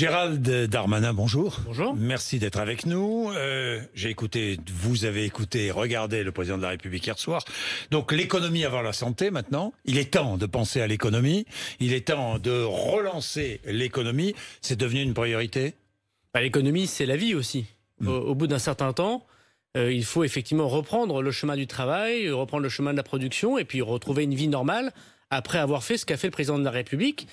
Gérald Darmanin, bonjour. Bonjour. Merci d'être avec nous. Euh, j'ai écouté, vous avez écouté, regardé le président de la République hier soir. Donc l'économie avant la santé maintenant. Il est temps de penser à l'économie. Il est temps de relancer l'économie. C'est devenu une priorité bah, L'économie, c'est la vie aussi. Hmm. Au, bout d'un certain temps, euh, il faut effectivement reprendre le chemin du travail, reprendre le chemin de la production et puis retrouver une vie normale après avoir fait ce qu'a fait le président de la République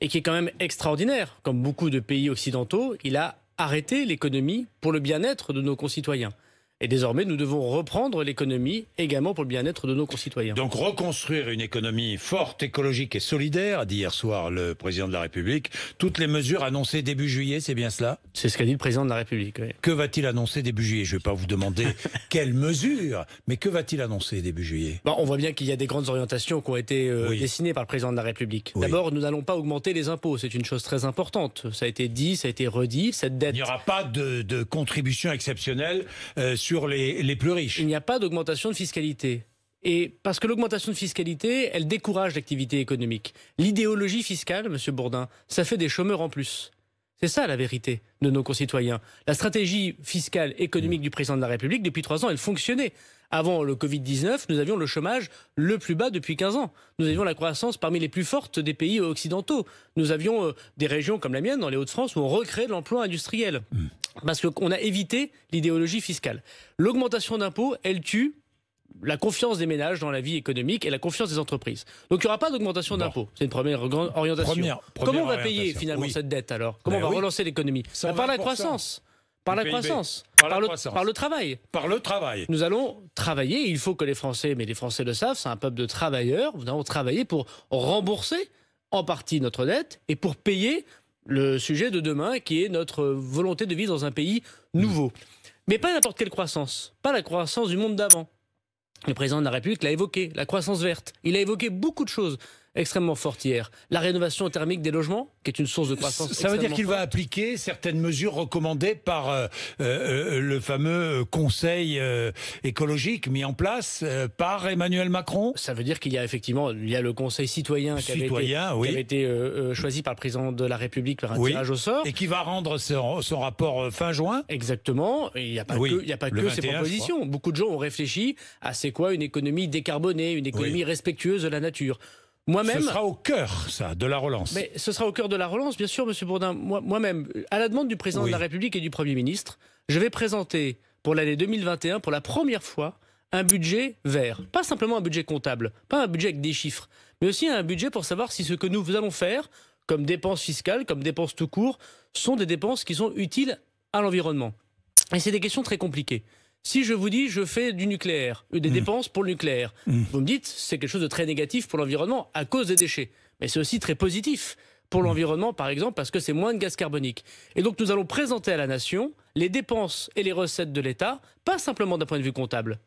et qui est quand même extraordinaire. Comme beaucoup de pays occidentaux, il a arrêté l'économie pour le bien-être de nos concitoyens. Et désormais, nous devons reprendre l'économie également pour le bien-être de nos concitoyens. Donc reconstruire une économie forte, écologique et solidaire, a dit hier soir le président de la République. Toutes les mesures annoncées début juillet, c'est bien cela C'est ce qu'a dit le président de la République. Que va-t-il annoncer début juillet Je ne vais pas vous demander quelles mesures, mais que va-t-il annoncer début juillet On voit bien qu'il y a des grandes orientations qui ont été euh, dessinées par le président de la République. D'abord, nous n'allons pas augmenter les impôts. C'est une chose très importante. Ça a été dit, ça a été redit. Cette dette. Il n'y aura pas de, contribution exceptionnelle sur euh, sur les, plus riches. Il n'y a pas d'augmentation de fiscalité. Et parce que l'augmentation de fiscalité, elle décourage l'activité économique. L'idéologie fiscale, Monsieur Bourdin, ça fait des chômeurs en plus. C'est ça la vérité de nos concitoyens. La stratégie fiscale économique mm. du président de la République, depuis trois ans, elle fonctionnait. Avant le Covid-19, nous avions le chômage le plus bas depuis 15 ans. Nous avions la croissance parmi les plus fortes des pays occidentaux. Nous avions euh, des régions comme la mienne, dans les Hauts-de-France, où on recrée de l'emploi industriel. Hmm. Parce qu'on a évité l'idéologie fiscale. L'augmentation d'impôts, elle tue la confiance des ménages dans la vie économique et la confiance des entreprises. Donc il n'y aura pas d'augmentation d'impôts. C'est une première grande orientation. Comment on va payer finalement cette dette alors ben Comment on va relancer l'économie Ça Par la croissance. Par la, croissance, par, le, travail. Par le travail. Nous allons travailler. Il faut que les Français, mais les Français le savent, c'est un peuple de travailleurs. Nous allons travailler pour rembourser en partie notre dette et pour payer le sujet de demain, qui est notre volonté de vivre dans un pays nouveau. Mais pas n'importe quelle croissance. Pas la croissance du monde d'avant. Le président de la République l'a évoqué, la croissance verte. Il a évoqué beaucoup de choses extrêmement forte hier. La rénovation thermique des logements, qui est une source de croissance. Ça veut dire qu'il va appliquer certaines mesures recommandées par euh, euh, euh, le fameux conseil écologique mis en place par Emmanuel Macron. Ça veut dire qu'il y a effectivement il y a le conseil citoyen, qui avait été, choisi par le président de la République par un tirage au sort et qui va rendre son, rapport fin juin. Exactement. il n'y a pas ah que, il a pas ces propositions. Beaucoup de gens ont réfléchi à c'est quoi une économie décarbonée, une économie respectueuse de la nature même Ce sera au cœur, ça, de la relance. Mais ce sera au cœur de la relance, bien sûr, Monsieur Bourdin. Moi-même, à la demande du président de la République et du Premier ministre, je vais présenter pour l'année 2021, pour la première fois, un budget vert. Pas simplement un budget comptable, pas un budget avec des chiffres, mais aussi un budget pour savoir si ce que nous allons faire, comme dépenses fiscales, comme dépenses tout court, sont des dépenses qui sont utiles à l'environnement. Et c'est des questions très compliquées. Si je vous dis je fais du nucléaire, des hmm. dépenses pour le nucléaire, hmm. vous me dites c'est quelque chose de très négatif pour l'environnement à cause des déchets. Mais c'est aussi très positif pour hmm. l'environnement, par exemple, parce que c'est moins de gaz carbonique. Et donc nous allons présenter à la nation les dépenses et les recettes de l'État, pas simplement d'un point de vue comptable,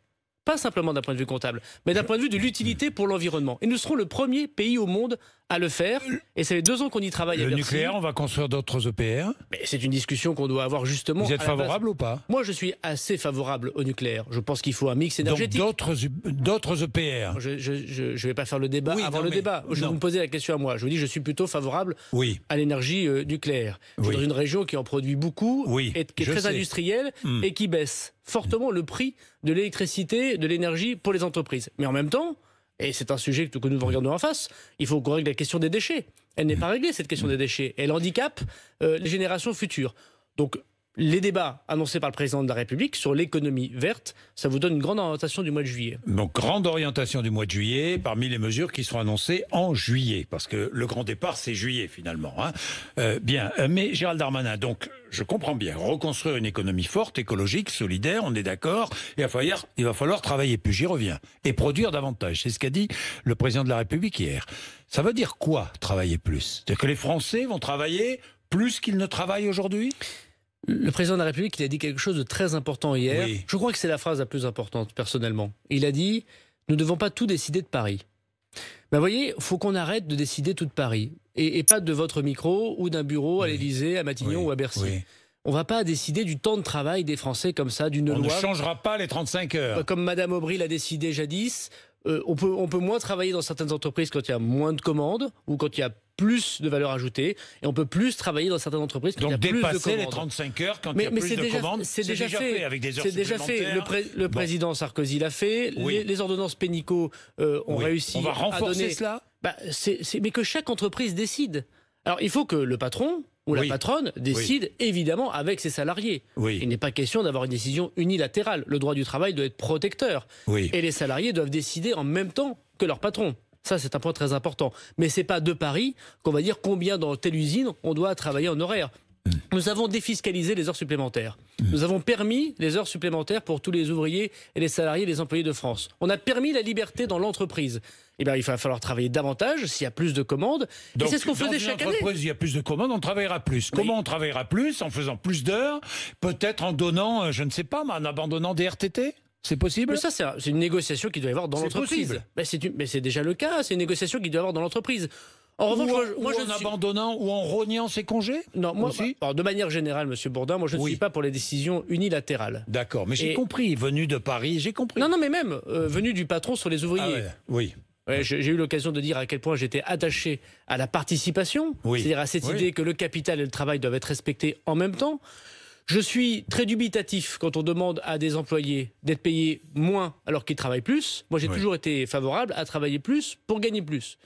pas simplement d'un point de vue comptable, mais d'un point de vue de l'utilité pour l'environnement. Et nous serons le premier pays au monde à le faire. Et ça fait deux ans qu'on y travaille. Le nucléaire, on va construire d'autres EPR. Mais c'est une discussion qu'on doit avoir justement. Vous êtes favorable ou pas Moi, je suis assez favorable au nucléaire. Je pense qu'il faut un mix énergétique. Donc d'autres EPR. E je ne vais pas faire le débat avant le débat. Je vais vous poser la question à moi. Je vous dis, je suis plutôt favorable à l'énergie euh, nucléaire. Je dans une région qui en produit beaucoup, et qui est très industrielle hmm. et qui baisse fortement le prix de l'électricité, de l'énergie pour les entreprises. Mais en même temps, et c'est un sujet que nous regardons en face, il faut qu'on règle la question des déchets. Elle n'est mmh. pas réglée, cette question mmh. des déchets. Elle handicape euh, les générations futures. Donc les débats annoncés par le président de la République sur l'économie verte, ça vous donne une grande orientation du mois de juillet. Donc grande orientation du mois de juillet parmi les mesures qui seront annoncées en juillet, parce que le grand départ c'est juillet finalement. Hein. Euh, bien, euh, mais Gérald Darmanin, donc je comprends bien, reconstruire une économie forte, écologique, solidaire, on est d'accord, il, il va falloir travailler plus, j'y reviens, et produire davantage, c'est ce qu'a dit le président de la République hier. Ça veut dire quoi travailler plus C'est que les Français vont travailler plus qu'ils ne travaillent aujourd'hui le président de la République, il a dit quelque chose de très important hier. Je crois que c'est la phrase la plus importante, personnellement. Il a dit Nous ne devons pas tout décider de Paris. Ben voyez, faut qu'on arrête de décider tout de Paris. Et, pas de votre micro ou d'un bureau à l'Élysée, à Matignon ou à Bercy. On ne va pas décider du temps de travail des Français comme ça, d'une loi. On ne changera pas les 35 heures. Comme Madame Aubry l'a décidé jadis. Euh, on, peut, on peut moins travailler dans certaines entreprises quand il y a moins de commandes ou quand il y a plus de valeur ajoutée et on peut plus travailler dans certaines entreprises. Quand Donc il y les 35 heures quand il y a plus de commandes, c'est déjà, fait. avec des C'est déjà fait. Le, président Sarkozy l'a fait. Les, ordonnances Pénicaud euh, ont réussi on renforcer à cela. Bah, mais que chaque entreprise décide. Alors il faut que le patron ou la patronne décide évidemment avec ses salariés. Il n'est pas question d'avoir une décision unilatérale. Le droit du travail doit être protecteur. Et les salariés doivent décider en même temps que leur patron. Ça, c'est un point très important. Mais ce n'est pas de Paris qu'on va dire combien dans telle usine on doit travailler en horaire. Hmm. Nous avons défiscalisé les heures supplémentaires. Hmm. Nous avons permis les heures supplémentaires pour tous les ouvriers et les salariés et les employés de France. On a permis la liberté dans l'entreprise. Eh bien, il va falloir travailler davantage s'il y a plus de commandes. Donc, et c'est ce qu'on faisait chaque année. il y a plus de commandes, on travaillera plus. Comment on travaillera plus En faisant plus d'heures Peut-être en donnant, euh, je ne sais pas, mais en abandonnant des RTT c'est possible ça, c'est une négociation qui doit y avoir dans l'entreprise. Mais c'est déjà le cas, c'est une négociation qui doit y avoir dans l'entreprise. En revanche, moi, en abandonnant ou en rognant ses congés Non, moi, aussi bah, de manière générale, Monsieur Bourdin, moi, je ne suis pas pour les décisions unilatérales. D'accord, mais j'ai compris, venu de Paris, j'ai compris. Non, non, mais même euh, venu du patron sur les ah ouvriers. Oui. j'ai eu l'occasion de dire à quel point j'étais attaché à la participation, c'est-à-dire à cette idée que le capital et le travail doivent être respectés en même temps. Je suis très dubitatif quand on demande à des employés d'être payés moins alors qu'ils travaillent plus. Moi, j'ai toujours été favorable à travailler plus pour gagner plus.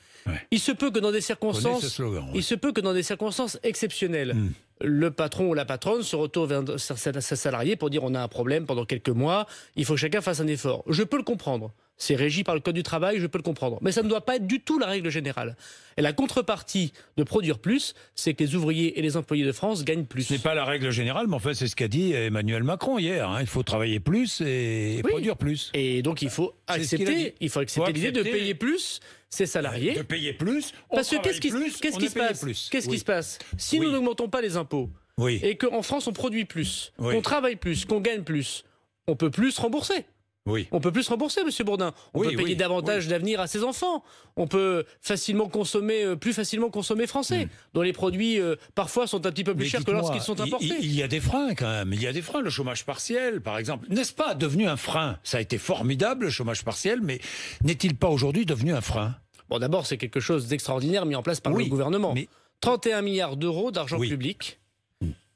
Il se peut que dans des circonstances, il se peut que dans des circonstances exceptionnelles, hmm. le patron ou la patronne se retourne vers sa salarié pour dire on a un problème pendant quelques mois, il faut que chacun fasse un effort. Je peux le comprendre c'est régi par le Code du travail, je peux le comprendre. Mais ça ne doit pas être du tout la règle générale. Et la contrepartie de produire plus, c'est que les ouvriers et les employés de France gagnent plus. Ce n'est pas la règle générale, mais en fait, c'est ce qu'a dit Emmanuel Macron hier. Hein. Il faut travailler plus et produire plus. Et donc, il faut accepter, il, accepter l'idée de payer plus ses salariés. De payer plus, on Parce que qu'est-ce qui, plus, qui se passe Qu'est-ce qui se passe Si nous n'augmentons pas les impôts, et qu'en France, on produit plus, qu'on travaille plus, qu'on gagne plus, on peut plus rembourser. On peut plus rembourser, Monsieur Bourdin. On peut payer davantage d'avenir à ses enfants. On peut facilement consommer, euh, plus facilement consommer français, hmm. dont les produits euh, parfois sont un petit peu plus chers que lorsqu'ils sont importés. Il y, a des freins quand même. Il y a des freins. Le chômage partiel, par exemple, n'est-ce pas devenu un frein Ça a été formidable le chômage partiel, mais n'est-il pas aujourd'hui devenu un frein Bon, d'abord, c'est quelque chose d'extraordinaire mis en place par le gouvernement. 31 milliards d'euros d'argent public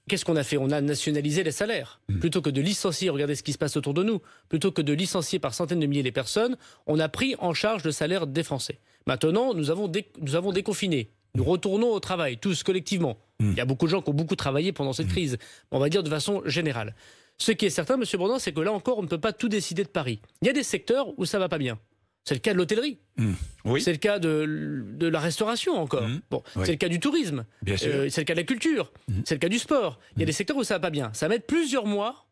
qu'est-ce qu'on a fait On a nationalisé les salaires. Mmh. Plutôt que de licencier, regardez ce qui se passe autour de nous, plutôt que de licencier par centaines de milliers les personnes, on a pris en charge le salaire des Français. Maintenant, nous avons, nous avons déconfiné. Nous retournons au travail, tous collectivement. Mmh. Il y a beaucoup de gens qui ont beaucoup travaillé pendant cette mmh. crise, on va dire de façon générale. Ce qui est certain, M. Bourdin, c'est que là encore, on ne peut pas tout décider de Paris. Il y a des secteurs où ça va pas bien. C'est le cas de l'hôtellerie. Mmh. Oui. C'est le cas de, la restauration encore. Mmh. C'est le cas du tourisme. Euh, c'est le cas de la culture. Mmh. C'est le cas du sport. Il y a des secteurs où ça ne va pas bien. Ça va mettre plusieurs mois,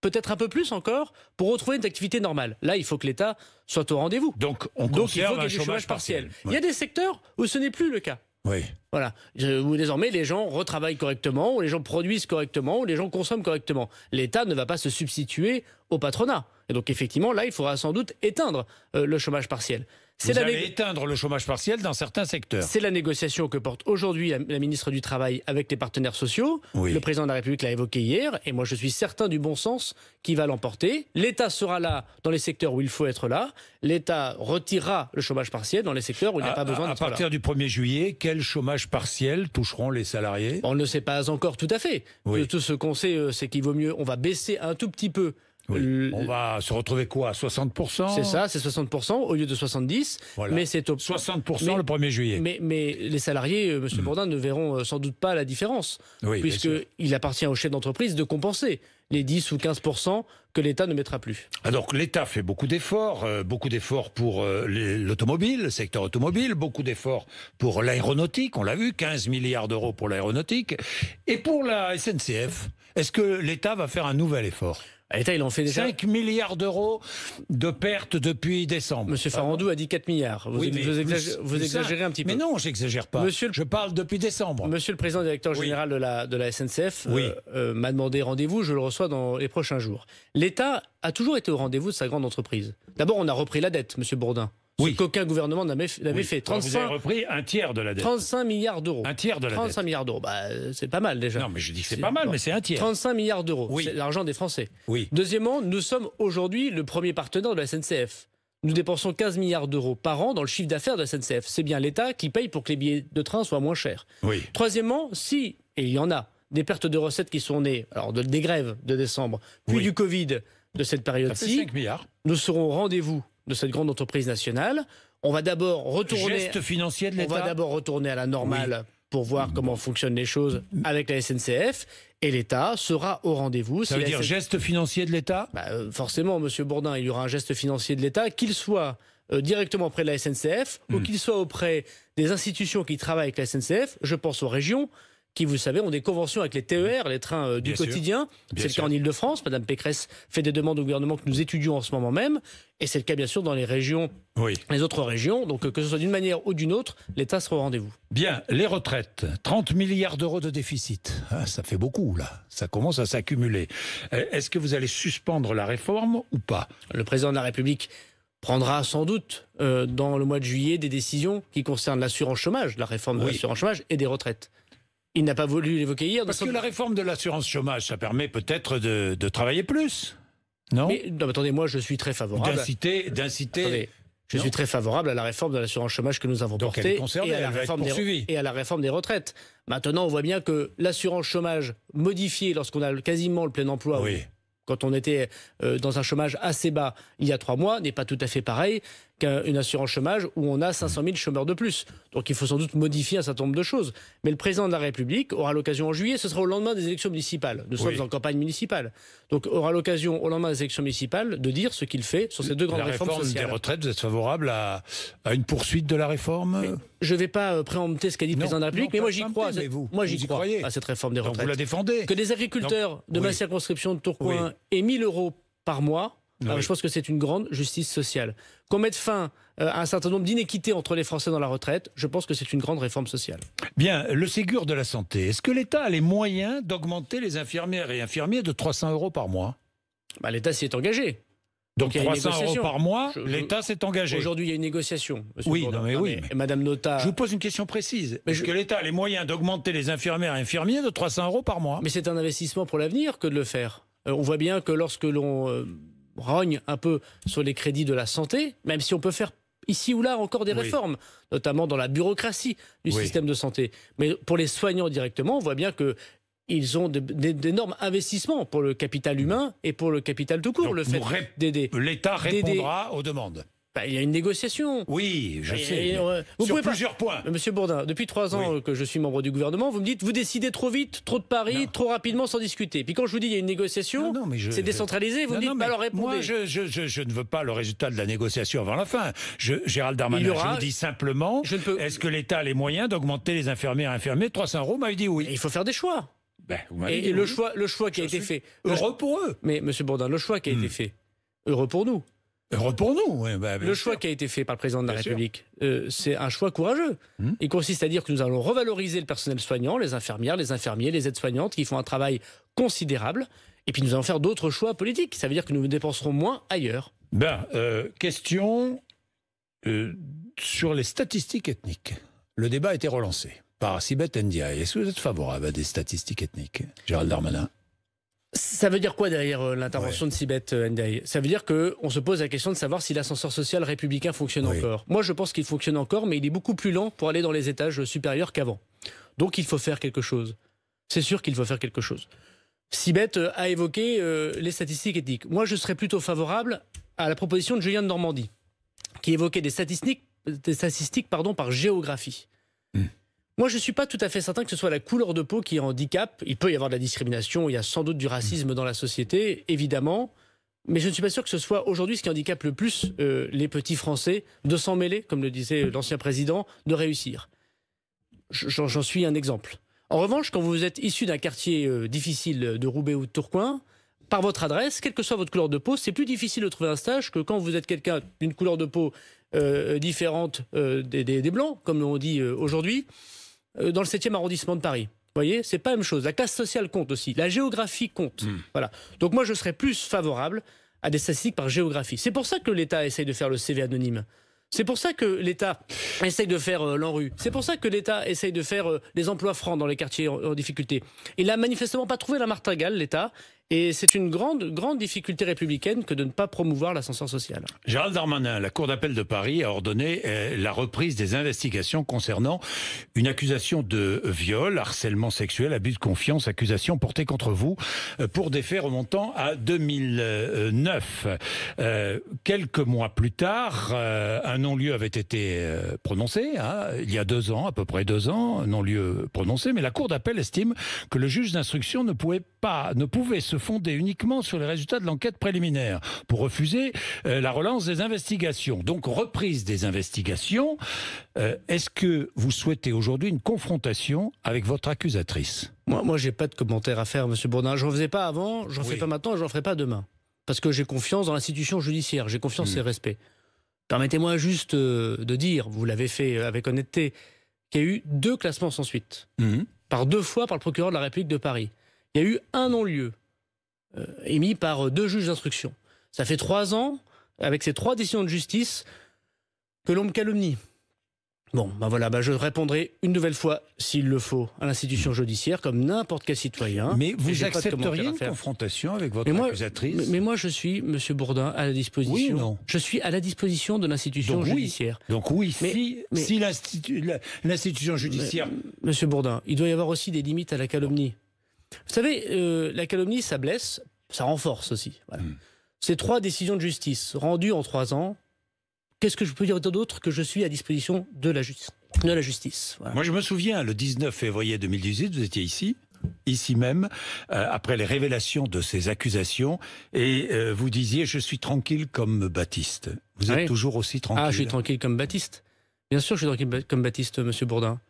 peut-être un peu plus encore, pour retrouver une activité normale. Là, il faut que l'État soit au rendez-vous. Donc, on Donc il qu'il y du chômage partiel. Il y a des secteurs où ce n'est plus le cas. Oui. Voilà. Où désormais, les gens retravaillent correctement, ou les gens produisent correctement, ou les gens consomment correctement. L'État ne va pas se substituer au patronat. Et donc, effectivement, là, il faudra sans doute éteindre euh, le chômage partiel. C'est Vous allez éteindre le chômage partiel dans certains secteurs. C'est la négociation que porte aujourd'hui la, ministre du Travail avec les partenaires sociaux. Le président de la République l'a évoqué hier, et moi je suis certain du bon sens qui va l'emporter. L'État sera là dans les secteurs où il faut être là. L'État retirera le chômage partiel dans les secteurs où il n'y a pas besoin d'être là. À partir du 1er juillet, quel chômage partiel toucheront les salariés On ne sait pas encore tout à fait. Tout ce qu'on sait, euh, c'est qu'il vaut mieux, on va baisser un tout petit peu euh, on va se retrouver quoi 60% C'est ça, c'est 60% au lieu de 70%. Mais c'est au... 60% le 1er juillet. Mais, les salariés, euh, Monsieur M. Hmm. Bourdin, ne verront euh, sans doute pas la différence. puisqu'il appartient au chef d'entreprise de compenser les 10 ou 15% que l'État ne mettra plus. Alors ah, l'État fait beaucoup d'efforts, beaucoup d'efforts pour l'automobile, le secteur automobile, beaucoup d'efforts pour l'aéronautique, on l'a vu, 15 milliards d'euros pour l'aéronautique, et pour la SNCF. Est-ce que l'État va faire un nouvel effort L'État, fait déjà. 5 milliards d'euros de pertes depuis décembre. Monsieur Farandou a dit 4 milliards. Vous, exagérez, un petit peu. Mais non, j'exagère pas. Je parle depuis décembre. Monsieur le président directeur général de, la, SNCF euh, euh, m'a demandé rendez-vous. Je le reçois dans les prochains jours. L'État a toujours été au rendez-vous de sa grande entreprise. D'abord, on a repris la dette, monsieur Bourdin oui. qu'aucun gouvernement n'avait fait. 35, vous avez repris un tiers de la dette. 35 milliards d'euros. Un tiers de la 35 milliards d'euros, bah, euh, c'est pas mal déjà. Non, mais je dis que c'est pas mal, mais c'est un tiers. 35 milliards d'euros, oui. c'est l'argent des Français. Oui. Deuxièmement, nous sommes aujourd'hui le premier partenaire de la SNCF. Nous dépensons 15 milliards d'euros par an dans le chiffre d'affaires de la SNCF. C'est bien l'État qui paye pour que les billets de train soient moins chers. Oui. Troisièmement, si, et il y en a, des pertes de recettes qui sont nées, alors des grèves de décembre, puis du Covid de cette période-ci, nous serons au rendez-vous de cette grande entreprise nationale. On va d'abord retourner. financier de On d'abord retourner à la normale. pour voir comment fonctionnent les choses avec la SNCF. Et l'État sera au rendez-vous. Ça veut dire geste financier de l'État bah, euh, Forcément, Monsieur Bourdin, il y aura un geste financier de l'État, qu'il soit euh, directement auprès de la SNCF ou hmm. qu'il soit auprès des institutions qui travaillent avec la SNCF. Je pense aux régions qui, vous savez, ont des conventions avec les TER, les trains euh, du quotidien. C'est le cas en Ile-de-France. Madame Pécresse fait des demandes au gouvernement que nous étudions en ce moment même. Et c'est le cas, bien sûr, dans les régions, les autres régions. Donc, euh, que ce soit d'une manière ou d'une autre, l'État sera au rendez-vous. Bien, les retraites. 30 milliards d'euros de déficit. Ah, ça fait beaucoup, là. Ça commence à s'accumuler. Euh, est-ce que vous allez suspendre la réforme ou pas Le président de la République prendra sans doute dans le mois de juillet des décisions qui concernent l'assurance chômage, la réforme de l'assurance chômage et des retraites. Il n'a pas voulu l'évoquer hier. Parce que la réforme de l'assurance chômage, ça permet peut-être de, travailler plus. Non, mais, attendez, moi je suis très favorable. D'inciter, d'inciter. Je suis très favorable à la réforme de l'assurance chômage que nous avons portée et, à la réforme des, retraites. Maintenant, on voit bien que l'assurance chômage modifiée lorsqu'on a quasiment le plein emploi, quand on était euh, dans un chômage assez bas il y a trois mois, n'est pas tout à fait pareil qu'une assurance chômage où on a 500 000 chômeurs de plus. Donc il faut sans doute modifier un certain nombre de choses. Mais le président de la République aura l'occasion en juillet, ce sera au lendemain des élections municipales. de se sommes en campagne municipale. Donc aura l'occasion au lendemain des élections municipales de dire ce qu'il fait sur ces deux grandes la réforme des retraites, vous êtes favorable à, une poursuite de la réforme Je ne vais pas euh, préempter ce qu'a dit le président de la République, mais moi j'y crois. moi j'y crois à cette réforme des retraites. vous la défendez Que des agriculteurs de ma circonscription de Tourcoing oui. aient 1000 euros par mois ah, je pense que c'est une grande justice sociale. Qu'on mette fin euh, à un certain nombre d'inéquités entre les Français dans la retraite, je pense que c'est une grande réforme sociale. Bien, le Ségur de la santé, est-ce que l'État a les moyens d'augmenter les infirmières et infirmiers de 300 euros par mois bah, L'État s'y est engagé. Donc, 300 euros par mois, l'État s'est engagé. Aujourd'hui, il y a une négociation. Monsieur oui, mais ah, oui. Madame Nota. Je vous pose une question précise. Est-ce que l'État a les moyens d'augmenter les infirmières et infirmiers de 300 euros par mois Mais c'est un investissement pour l'avenir que de le faire. Euh, on voit bien que lorsque l'on euh, rogne un peu sur les crédits de la santé, même si on peut faire ici ou là encore des réformes, notamment dans la bureaucratie du système de santé. Mais pour les soignants directement, on voit bien que ils ont d'énormes investissements pour le capital humain et pour le capital tout court, le fait L'État répondra aux demandes. Bah, il y a une négociation. Oui, je sais. Euh, vous sur plusieurs points. Euh, monsieur Bourdin, depuis trois ans que je suis membre du gouvernement, vous me dites vous décidez trop vite, trop de paris, trop rapidement, sans discuter. Puis quand je vous dis il y a une négociation, c'est décentralisé, vous non, me dites pas répondez. Moi, je, ne veux pas le résultat de la négociation avant la fin. Gérald Darmanin, je vous dis simplement est-ce que l'État a les moyens d'augmenter les infirmières et infirmiers 300 euros M'a dit oui. il faut faire des choix. Ben, et, le, choix, le choix qui a été fait. Heureux pour eux. Mais, monsieur Bourdin, le choix qui a été hmm. fait, heureux pour nous pour nous. Bah, le choix qui a été fait par le président de la République, euh, c'est un choix courageux. Hmm. Il consiste à dire que nous allons revaloriser le personnel soignant, les infirmières, les infirmiers, les aides-soignantes, qui font un travail considérable. Et puis nous allons faire d'autres choix politiques. Ça veut dire que nous dépenserons moins ailleurs. Ben, euh, question euh, sur les statistiques ethniques. Le débat a été relancé par Sibeth Ndiaye. Est-ce que vous êtes favorable à des statistiques ethniques, Gérald Darmanin ça veut dire quoi derrière euh, l'intervention de Sibeth euh, Ndiaye Ça veut dire qu'on se pose la question de savoir si l'ascenseur social républicain fonctionne encore. Moi, je pense qu'il fonctionne encore, mais il est beaucoup plus lent pour aller dans les étages supérieurs qu'avant. Donc, il faut faire quelque chose. C'est sûr qu'il faut faire quelque chose. Sibeth euh, a évoqué les statistiques éthiques. Moi, je serais plutôt favorable à la proposition de Julien de Normandie, qui évoquait des statistiques, statistiques pardon, par géographie. Hmm. Moi, je ne suis pas tout à fait certain que ce soit la couleur de peau qui handicape. Il peut y avoir de la discrimination, il y a sans doute du racisme dans la société, évidemment. Mais je ne suis pas sûr que ce soit aujourd'hui ce qui handicape le plus euh, les petits Français de s'en mêler, comme le disait l'ancien président, de réussir. J'en suis un exemple. En revanche, quand vous êtes issu d'un quartier euh, difficile de Roubaix ou de Tourcoing, par votre adresse, quelle que soit votre couleur de peau, c'est plus difficile de trouver un stage que quand vous êtes quelqu'un d'une couleur de peau euh, différente des, des, blancs, comme on dit aujourd'hui. Euh, dans le 7e arrondissement de Paris. Vous voyez, c'est pas la même chose. La classe sociale compte aussi. La géographie compte. Hmm. Voilà. Donc moi, je serais plus favorable à des statistiques par géographie. C'est pour ça que l'État essaye de faire le CV anonyme. C'est pour ça que l'État essaye de faire euh, l'enrue. C'est pour ça que l'État essaye de faire euh, les emplois francs dans les quartiers en, difficulté. Il n'a manifestement pas trouvé la martingale, l'État. Et c'est une grande, grande difficulté républicaine que de ne pas promouvoir l'ascenseur social. Gérald Darmanin, la Cour d'appel de Paris a ordonné euh, la reprise des investigations concernant une accusation de viol, harcèlement sexuel, abus de confiance, accusation portée contre vous euh, pour des faits remontant à 2009. Euh, quelques mois plus tard, un non-lieu avait été prononcé, hein, il y a deux ans, à peu près deux ans, non-lieu prononcé, mais la Cour d'appel estime que le juge d'instruction ne pouvait pas, ne pouvait se se fonder uniquement sur les résultats de l'enquête préliminaire pour refuser euh, la relance des investigations. Donc reprise des investigations. Euh, est-ce que vous souhaitez aujourd'hui une confrontation avec votre accusatrice Moi, moi j'ai pas de commentaire à faire, Monsieur Bourdin. Je n'en faisais pas avant, j'en oui. fais pas maintenant, je j'en ferai pas demain. Parce que j'ai confiance dans l'institution judiciaire, j'ai confiance hmm. et respect. Permettez-moi juste euh, de dire, vous l'avez fait avec honnêteté, qu'il y a eu deux classements sans suite, hmm. par deux fois par le procureur de la République de Paris. Il y a eu un non-lieu euh, émis par euh, deux juges d'instruction. Ça fait trois ans, avec ces trois décisions de justice, que l'on me calomnie. Bon, ben voilà, ben je répondrai une nouvelle fois, s'il le faut, à l'institution judiciaire, comme n'importe quel citoyen. Mais vous accepteriez une confrontation avec votre mais accusatrice mais, moi, je suis, Monsieur Bourdin, à la disposition. Je suis à la disposition de l'institution judiciaire. Oui. Donc oui, si, si l'institution judiciaire. Monsieur Bourdin, il doit y avoir aussi des limites à la calomnie. Vous savez, euh, la calomnie, ça blesse, ça renforce aussi. Voilà. Hmm. Ces trois décisions de justice rendues en trois ans, qu'est-ce que je peux dire d'autre que je suis à disposition de la, justice, de la justice Moi, je me souviens, le 19 février 2018, vous étiez ici ici même, euh, après les révélations de ces accusations, et euh, vous disiez, je suis tranquille comme Baptiste. Vous êtes toujours aussi tranquille Ah, je suis tranquille comme Baptiste. Bien sûr, je suis tranquille comme Baptiste, monsieur Bourdin.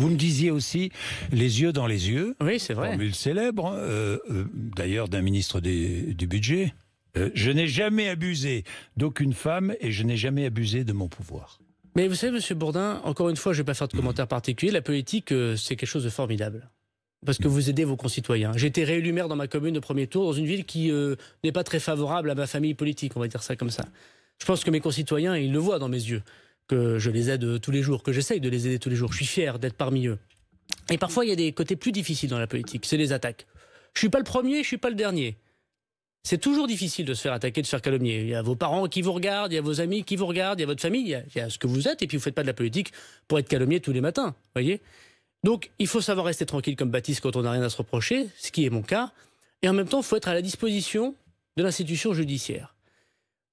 Vous me disiez aussi les yeux dans les yeux. Oui, c'est vrai. Formule célèbre, hein, euh, euh, d'ailleurs d'un ministre du budget. Euh, je n'ai jamais abusé d'aucune femme et je n'ai jamais abusé de mon pouvoir. Mais vous savez, Monsieur Bourdin, encore une fois, je ne vais pas faire de hmm. commentaires particuliers. La politique, c'est quelque chose de formidable parce que hmm. vous aidez vos concitoyens. J'ai été réélu maire dans ma commune au premier tour, dans une ville qui n'est pas très favorable à ma famille politique, on va dire ça comme ça. Je pense que mes concitoyens, ils le voient dans mes yeux que je les aide tous les jours, que j'essaye de les aider tous les jours. Je suis fier d'être parmi eux. Et parfois, il y a des côtés plus difficiles dans la politique, c'est les attaques. Je suis pas le premier, je suis pas le dernier. C'est toujours difficile de se faire attaquer, de se faire calomnier. Il y a vos parents qui vous regardent, il y a vos amis qui vous regardent, il y a votre famille, il y a, ce que vous êtes, et puis vous faites pas de la politique pour être calomnié tous les matins, voyez Donc, il faut savoir rester tranquille comme Baptiste quand on n'a rien à se reprocher, ce qui est mon cas, et en même temps, il faut être à la disposition de l'institution judiciaire.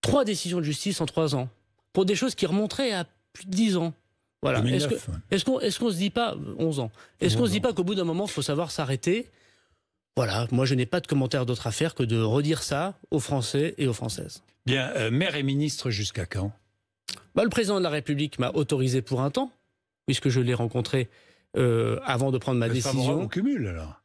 Trois décisions de justice en trois ans pour des choses qui remonteraient à plus de 10 ans. Voilà. Est-ce, qu'on, est se dit pas 11 ans Est-ce qu'on se dit pas euh, qu'au bout d'un moment, il faut savoir s'arrêter Voilà. Moi, je n'ai pas de commentaire d'autre à faire que de redire ça aux Français et aux Françaises. Bien, euh, maire et ministre jusqu'à quand bah, le président de la République m'a autorisé pour un temps, puisque je l'ai rencontré euh, avant de prendre ma décision. Ça cumul alors.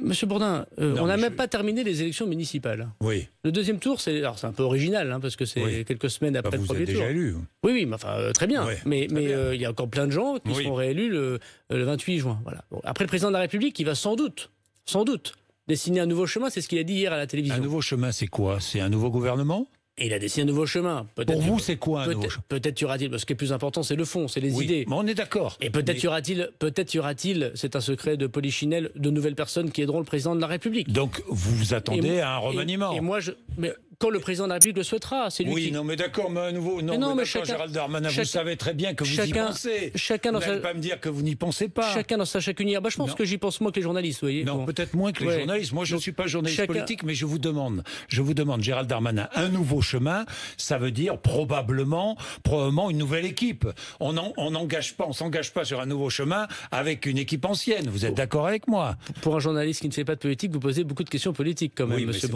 Monsieur Bourdin, euh, on n'a même pas terminé les élections municipales. Oui. Le deuxième tour, c'est un peu original hein, parce que c'est quelques semaines après bah, le premier tour. Vous déjà élu. Oui, oui, enfin euh, très bien. mais euh, il y a encore plein de gens qui seront réélus le, 28 juin. Voilà. Après le président de la République, il va sans doute, sans doute, dessiner un nouveau chemin. C'est ce qu'il a dit hier à la télévision. Un nouveau chemin, c'est quoi C'est un nouveau gouvernement il a dessiné un nouveau chemin. Pour vous, c'est quoi Peut-être y aura-t-il. Ce qui est plus important, c'est le fond, c'est les idées. Mais on est d'accord. Et peut-être y aura-t-il. Peut-être y aura-t-il. C'est un secret de Polichinelle, de nouvelles personnes qui aideront le président de la République. Donc vous vous attendez à un remaniement. et moi, je. Mais quand le président de la République le souhaitera. C'est lui oui, non, mais d'accord, mais à nouveau, non, Gérald Darmanin, vous savez très bien que vous chacun, y pensez. Chacun ne vous pas me dire que vous n'y pensez pas. Chacun dans sa chacune Bah, je pense que j'y pense moins que les journalistes, vous voyez. Non, peut-être moins que les journalistes. Moi, je ne suis pas journaliste politique, mais je vous demande, je vous demande, Gérald Darmanin, un nouveau chemin, ça veut dire probablement, probablement une nouvelle équipe. On ne on pas, on s'engage pas sur un nouveau chemin avec une équipe ancienne. Vous êtes d'accord avec moi Pour un journaliste qui ne fait pas de politique, vous posez beaucoup de questions politiques, comme oui, Monsieur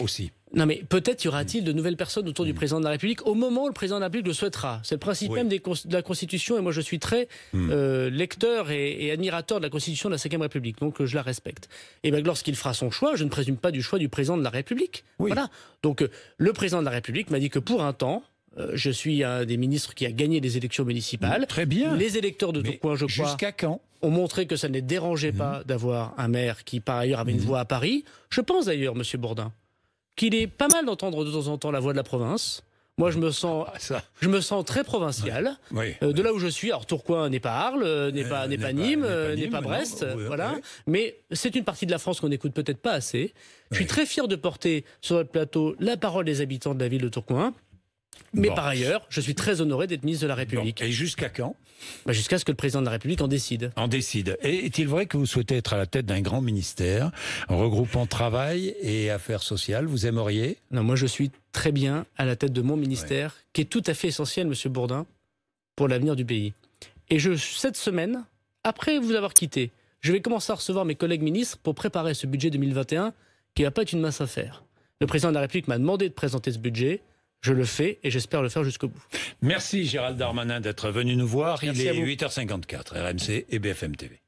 Aussi. Non, mais peut-être y aura-t-il de nouvelles personnes autour du mm. président de la République au moment où le président de la République le souhaitera. C'est le principe même de la Constitution, et moi je suis très mm. euh, lecteur et, admirateur de la Constitution de la Ve République, donc euh, je la respecte. Et eh bien lorsqu'il fera son choix, je ne présume pas du choix du président de la République. Voilà. Donc euh, le président de la République m'a dit que pour un temps, je suis un des ministres qui a gagné des élections municipales. Très bien. Les électeurs de coin, je crois, jusqu'à ont montré que ça ne les dérangeait mm. pas d'avoir un maire qui, par ailleurs, avait une voix à Paris. Je pense d'ailleurs, Monsieur Bourdin, qu'il est pas mal d'entendre de temps en temps la voix de la province. Moi, je me sens, ah, je me sens très provincial. Euh, de là où je suis, alors Tourcoing n'est pas Arles, euh, n'est euh, pas, Nîmes, n'est pas, Brest, voilà. Mais c'est une partie de la France qu'on n'écoute peut-être pas assez. Je suis très fier de porter sur le plateau la parole des habitants de la ville de Tourcoing. Mais par ailleurs, je suis très honoré d'être ministre de la République. Et jusqu'à quand bah, Jusqu'à ce que le président de la République en décide. En décide. Et est-il vrai que vous souhaitez être à la tête d'un grand ministère, regroupant travail et affaires sociales Vous aimeriez Non, moi je suis très bien à la tête de mon ministère, qui est tout à fait essentiel, monsieur Bourdin, pour l'avenir du pays. Et je, cette semaine, après vous avoir quitté, je vais commencer à recevoir mes collègues ministres pour préparer ce budget 2021 qui ne va pas être une mince affaire. Le président de la République m'a demandé de présenter ce budget je le fais et j'espère le faire jusqu'au bout. Merci Gérald Darmanin d'être venu nous voir. Il est 8h54, RMC et BFM TV.